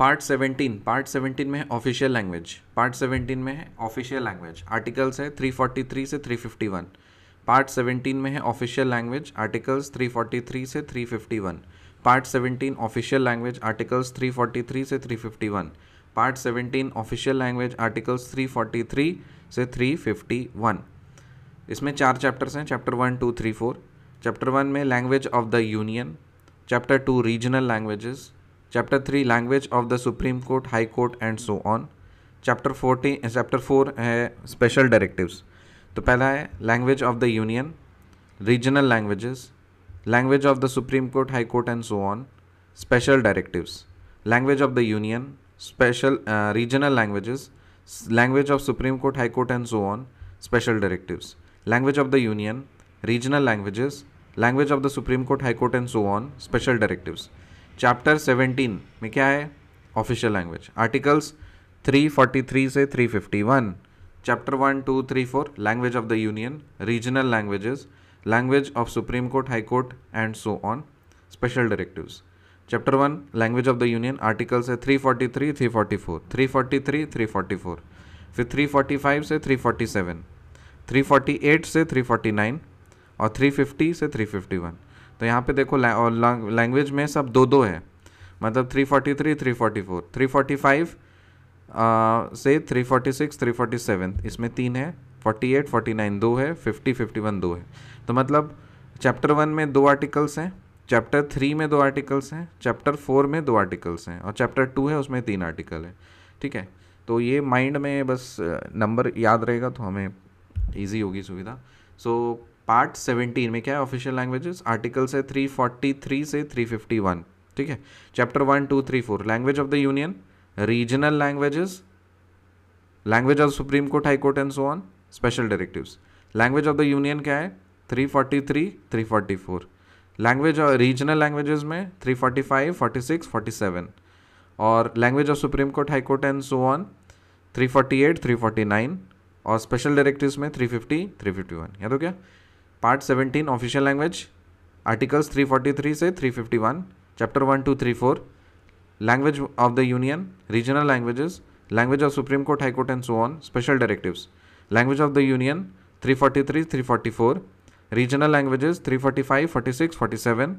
part 17 part 17 में है official language part 17 में है ऑफिशियल लैंग्वेज आर्टिकल्स है 343 से 351 पार्ट 17 में है ऑफिशियल लैंग्वेज आर्टिकल्स 343 से 351 पार्ट 17 ऑफिशियल लैंग्वेज आर्टिकल्स 343 से 351 पार्ट 17 ऑफिशियल लैंग्वेज आर्टिकल्स 343 से 351 इसमें चार चैप्टर्स हैं chapter one two three four chapter one में language of the union chapter two regional languages chapter 3 language of the supreme court high court and so on chapter 14 eh, chapter 4 hai eh, special directives to pehla hai language of the union regional languages language of the supreme court high court and so on special directives language of the union special eh, regional languages language of supreme court high court and so on special directives language of the union regional languages language of the supreme court high court and so on special directives chapter seventeen में क्या है official language articles 343 से 351 chapter one two three four language of the union regional languages language of supreme court high court and so on special directives chapter one language of the union articles है 343 344 343 344 फिर 345 से 347 348 से 349 और 350 से 351 तो यहाँ पे देखो लैंग्वेज में सब दो दो है मतलब three forty three three forty four three forty five से three forty six three forty seven इसमें तीन है फोर्टी एट फोर्टी नाइन दो है फिफ्टी फिफ्टी वन दो है तो मतलब चैप्टर वन में दो आर्टिकल्स हैं चैप्टर थ्री में दो आर्टिकल्स हैं चैप्टर फोर में दो आर्टिकल्स हैं और चैप्टर टू है उसमें तीन आर्टिकल है ठीक है तो ये माइंड में बस नंबर याद रहेगा तो हमें ईजी होगी सुविधा सो so, पार्ट 17 में क्या है ऑफिशियल लैंग्वेजेस आर्टिकल से 343 से 351 ठीक है chapter one two three four language of the union regional languages language of supreme court high court and so on special directive language of the union क्या है 343 344 language और रीजनल लैंग्वेजेस में 345 46 47 और language of supreme court high court and so on 348 349 और special directives में 350 351 या तो क्या part seventeen official language articles 343 से 351 chapter one two three four language of the union regional languages language of supreme court high court and so on special directives language of the union 343 344 regional languages 345 46 47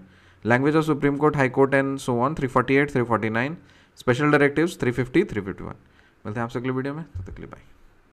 language of supreme court high court and so on 348 349 special directives 350 351 मिलते हैं आपसे अगले video में तब तक लिए bye